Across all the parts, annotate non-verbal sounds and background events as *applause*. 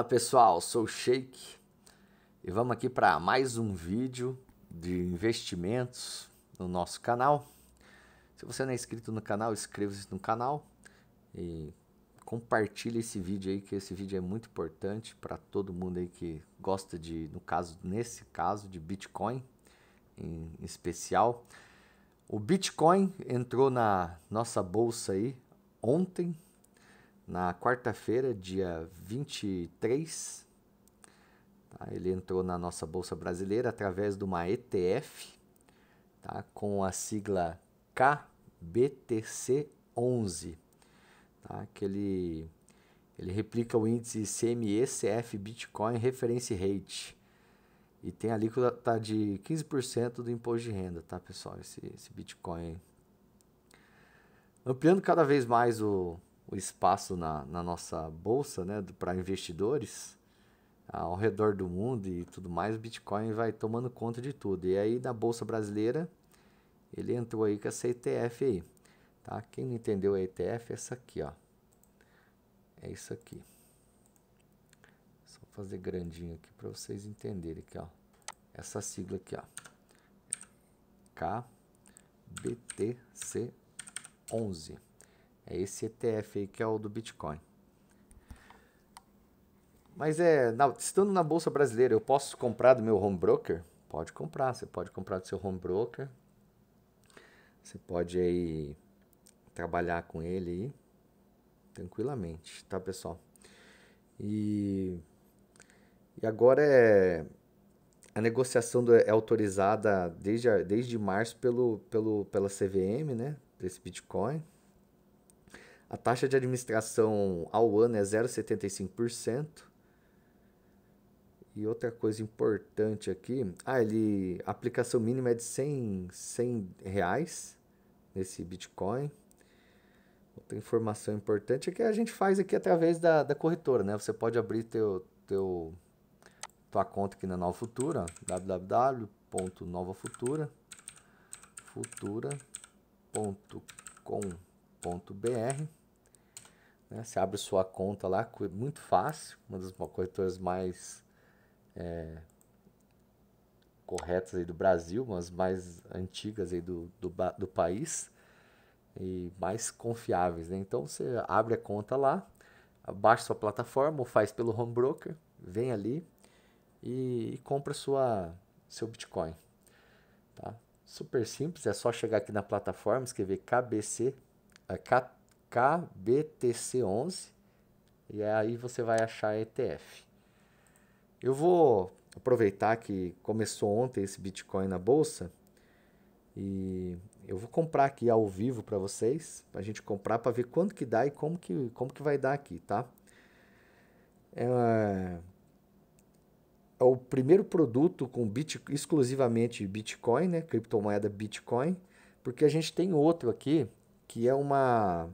Fala pessoal, sou o Sheik e vamos aqui para mais um vídeo de investimentos no nosso canal. Se você não é inscrito no canal, inscreva-se no canal e compartilhe esse vídeo aí, que esse vídeo é muito importante para todo mundo aí que gosta de, no caso, nesse caso, de Bitcoin em especial. O Bitcoin entrou na nossa bolsa aí ontem, na quarta-feira, dia 23. Tá? Ele entrou na nossa Bolsa Brasileira através de uma ETF tá? com a sigla KBTC11, tá? que ele, ele replica o índice CME-CF Bitcoin Reference Rate. E tem a alíquota tá de 15% do imposto de renda, tá, pessoal? Esse, esse Bitcoin. Ampliando cada vez mais o, o espaço na, na nossa bolsa né, para investidores ao redor do mundo e tudo mais, o Bitcoin vai tomando conta de tudo. E aí na bolsa brasileira ele entrou aí com essa ETF aí, tá? Quem não entendeu a ETF é essa aqui, ó. É isso aqui. Só fazer grandinho aqui para vocês entenderem aqui, ó. Essa sigla aqui, ó. KBTC11. É esse ETF aí que é o do Bitcoin. Mas é, na, estando na bolsa brasileira, eu posso comprar do meu home broker? Pode comprar, você pode comprar do seu home broker. Você pode aí trabalhar com ele aí tranquilamente, tá, pessoal? E, e agora é a negociação do, é autorizada desde, desde março pelo, pelo, pela CVM, né? Desse Bitcoin. A taxa de administração ao ano é 0,75%. E outra coisa importante aqui, ah, ele, a aplicação mínima é de 100, 100 reais nesse Bitcoin. Outra informação importante é que a gente faz aqui através da, da corretora, né? Você pode abrir teu, teu, tua conta aqui na Nova Futura, www.novafutura, futura.com.br né? Você abre sua conta lá, muito fácil, uma das corretoras mais é, corretas aí do Brasil, uma das mais antigas aí do, do, do país e mais confiáveis. Né? Então você abre a conta lá, baixa sua plataforma ou faz pelo home broker, vem ali e, e compra sua, seu Bitcoin. Tá? Super simples, é só chegar aqui na plataforma, escrever KBC, é, K, KBTC11 e aí você vai achar ETF. Eu vou aproveitar que começou ontem esse Bitcoin na bolsa e eu vou comprar aqui ao vivo para vocês, para a gente comprar para ver quanto que dá e como que, como que vai dar aqui, tá? É, é o primeiro produto com bit, exclusivamente Bitcoin, né? Criptomoeda Bitcoin, porque a gente tem outro aqui que é uma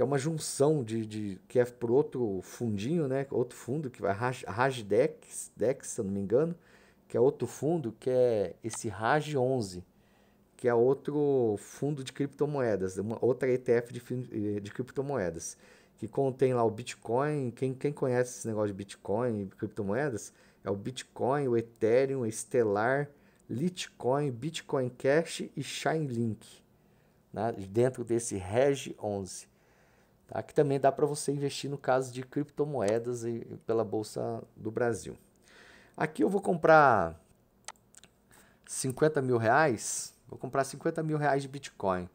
que é uma junção de, de que é para outro fundinho, né? Outro fundo que vai Rajdex, Dex, se eu não me engano, que é outro fundo que é esse Raj 11, que é outro fundo de criptomoedas, uma outra ETF de, eh, de criptomoedas, que contém lá o Bitcoin. Quem, quem conhece esse negócio de Bitcoin e criptomoedas é o Bitcoin, o Ethereum, o Stellar, Litecoin, Bitcoin Cash e Chainlink, né? dentro desse Reg 11 tá? que também dá para você investir no caso de criptomoedas e, pela Bolsa do Brasil. Aqui eu vou comprar 50 mil reais, vou comprar 50 mil reais de Bitcoin.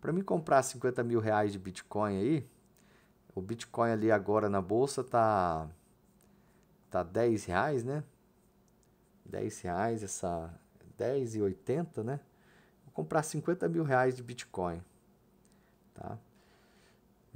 Para mim comprar 50 mil reais de Bitcoin aí, o Bitcoin ali agora na bolsa está tá 10 tá reais, né? 10 reais essa 10 e 80, né? Vou comprar 50 mil reais de Bitcoin, tá?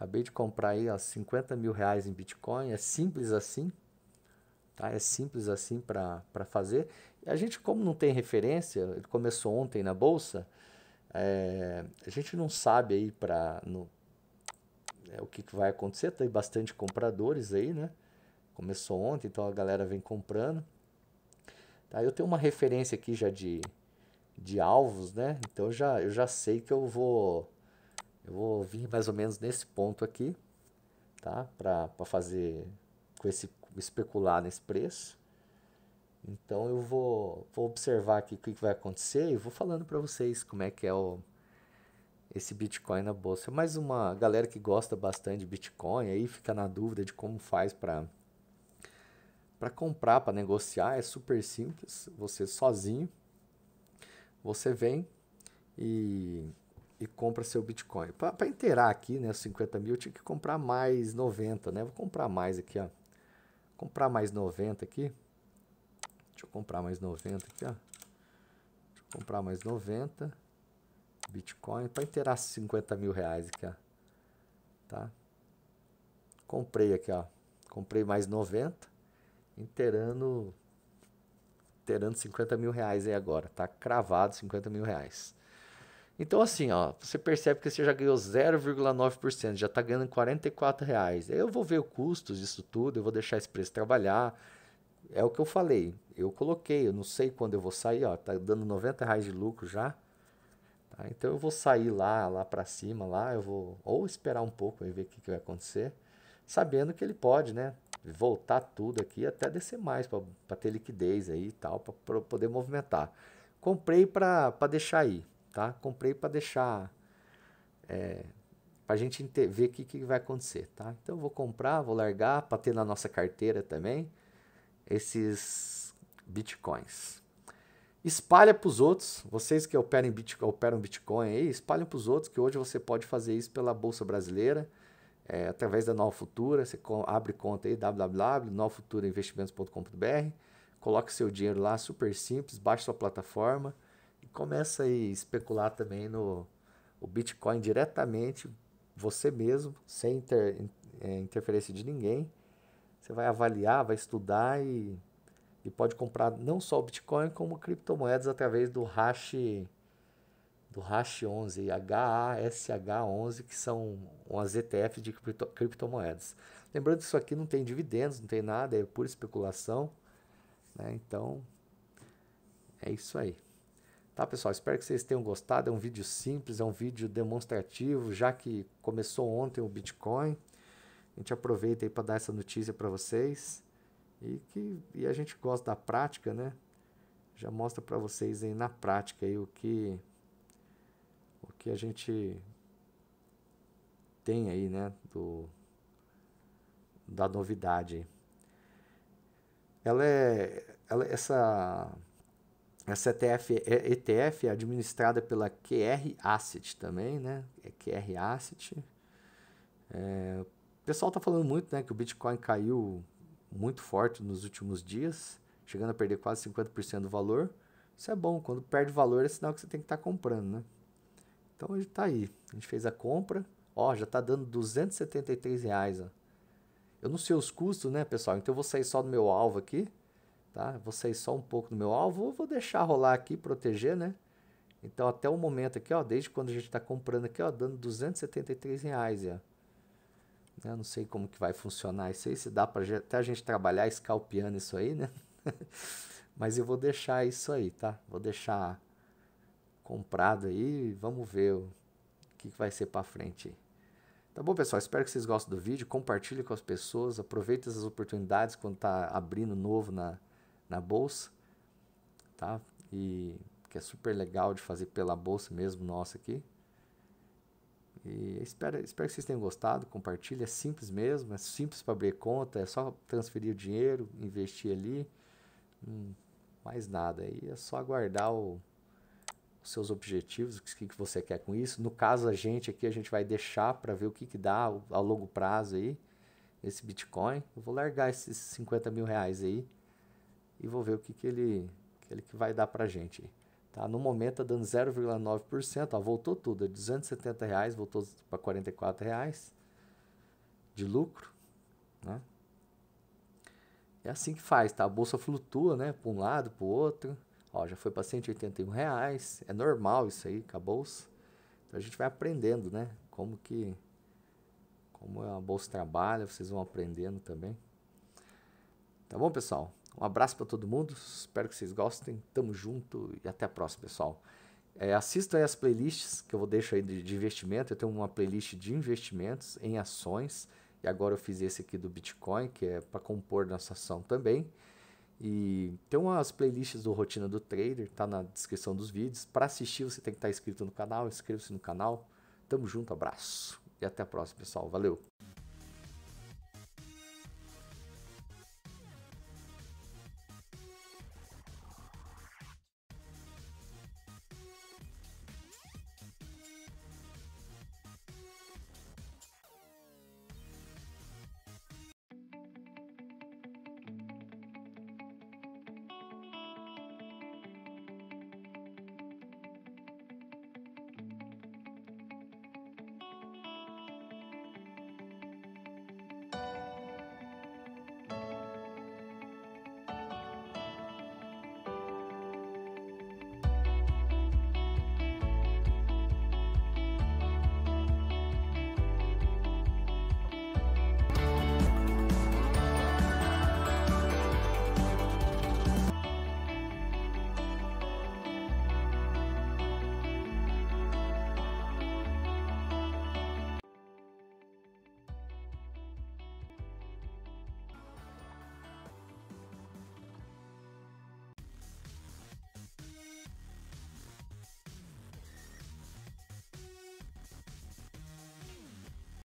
Acabei de comprar aí ó, 50 mil reais em Bitcoin. É simples assim. Tá? É simples assim para fazer. E a gente, como não tem referência, ele começou ontem na Bolsa, é, a gente não sabe aí para é, o que, que, vai acontecer. Tem bastante compradores aí, né? Começou ontem, então a galera vem comprando. Tá, eu tenho uma referência aqui já de, de alvos, né? Então já, eu já sei que eu vou eu vou vir mais ou menos nesse ponto aqui, tá? Para fazer com esse especular nesse preço. Então eu vou, vou observar aqui o que, que vai acontecer e vou falando para vocês como é que é o, esse Bitcoin na bolsa. É mais uma galera que gosta bastante de Bitcoin aí fica na dúvida de como faz para para comprar, para negociar, é super simples. Você sozinho, você vem e e compra seu Bitcoin. Para inteirar aqui, né, 50 mil, eu tinha que comprar mais 90, né? Vou comprar mais aqui, ó. Comprar mais 90 aqui. Deixa eu comprar mais 90 aqui, ó. Deixa eu comprar mais 90 Bitcoin para inteirar 50 mil reais aqui, ó. Tá? Comprei aqui, ó. Comprei mais 90, inteirando, inteirando 50 mil reais aí agora. Tá cravado 50 mil reais. Então, assim, ó, você percebe que você já ganhou 0,9%, já está ganhando 44 reais. Eu vou ver o custo disso tudo, eu vou deixar esse preço trabalhar. É o que eu falei, eu coloquei, eu não sei quando eu vou sair, ó, tá dando 90 reais de lucro já. Tá? Então eu vou sair lá, lá para cima, lá, eu vou ou esperar um pouco e ver o que, que vai acontecer, sabendo que ele pode, né, voltar tudo aqui até descer mais para ter liquidez aí e tal, para poder movimentar. Comprei para deixar aí tá? Comprei para deixar é, para a gente ver o que, que vai acontecer, tá? Então eu vou comprar, vou largar para ter na nossa carteira também esses bitcoins. Espalha para os outros, vocês que operam, Bitcoin, operam Bitcoin aí, espalha para os outros que hoje você pode fazer isso pela Bolsa Brasileira, é, através da Nova Futura, você abre conta aí, www.novafuturainvestimentos.com.br, coloque seu dinheiro lá, super simples, baixe sua plataforma, começa a especular também no o Bitcoin diretamente, você mesmo, sem inter, é, interferência de ninguém. Você vai avaliar, vai estudar e, e pode comprar não só o Bitcoin, como criptomoedas através do hash do hash 11, HASH11, que são umas ETF de cripto, criptomoedas. Lembrando que isso aqui não tem dividendos, não tem nada, é pura especulação. Né? Então, é isso aí. Tá, pessoal? Espero que vocês tenham gostado. É um vídeo simples, é um vídeo demonstrativo, já que começou ontem o Bitcoin. A gente aproveita aí para dar essa notícia para vocês. E, que, e a gente gosta da prática, né? Já mostra para vocês aí na prática aí o que, o que a gente tem aí, né? Do, da novidade. Ela é, ela, essa essa ETF, ETF é administrada pela QR Asset também, né? É QR Asset. É, o pessoal está falando muito, né? Que o Bitcoin caiu muito forte nos últimos dias, chegando a perder quase 50% do valor. Isso é bom, quando perde valor é sinal que você tem que estar tá comprando, né? Então ele tá aí. A gente fez a compra. Ó, já tá dando 273 reais, ó. Eu não sei os custos, né, pessoal? Então eu vou sair só do meu alvo aqui. Tá? Vou sair só um pouco do meu alvo, vou deixar rolar aqui, proteger, né? Então, até o momento aqui, ó, desde quando a gente está comprando aqui, ó, dando 273 reais, ó. Eu né, não sei como que vai funcionar isso aí, se dá para até a gente trabalhar escalpeando isso aí, né? *laughs* Mas eu vou deixar isso aí, tá? Vou deixar comprado aí, vamos ver o que, que vai ser para frente. Tá bom, pessoal? Espero que vocês gostem do vídeo, compartilhe com as pessoas, aproveite essas oportunidades quando tá abrindo novo na na bolsa, tá? E que é super legal de fazer pela bolsa mesmo nossa aqui. E espero, espero que vocês tenham gostado, compartilha, é simples mesmo, é simples para abrir conta, é só transferir o dinheiro, investir ali, hum, mais nada, aí é só aguardar o, os seus objetivos, o que, que você quer com isso. No caso, a gente aqui, a gente vai deixar para ver o que, que dá ao longo prazo aí, esse Bitcoin. Eu vou largar esses 50 mil reais aí, e vou ver o que, que ele que ele que vai dar para gente. Tá? No momento está dando 0,9%, voltou tudo, é 270 reais, voltou para 44 reais de lucro. Né? É assim que faz, tá? A bolsa flutua, né? Para um lado, para o outro. Ó, já foi para 181 reais. É normal isso aí com a bolsa. Então a gente vai aprendendo, né? Como que como a bolsa trabalha, vocês vão aprendendo também. Tá bom, pessoal? Um abraço para todo mundo, espero que vocês gostem. Tamo junto e até a próxima, pessoal. É, assistam aí as playlists que eu vou deixar aí de, de, investimento. Eu tenho uma playlist de investimentos em ações. E agora eu fiz esse aqui do Bitcoin, que é para compor nossa ação também. E tem umas playlists do Rotina do Trader, tá na descrição dos vídeos. Para assistir, você tem que estar tá inscrito no canal. Inscreva-se no canal. Tamo junto, abraço. E até a próxima, pessoal. Valeu!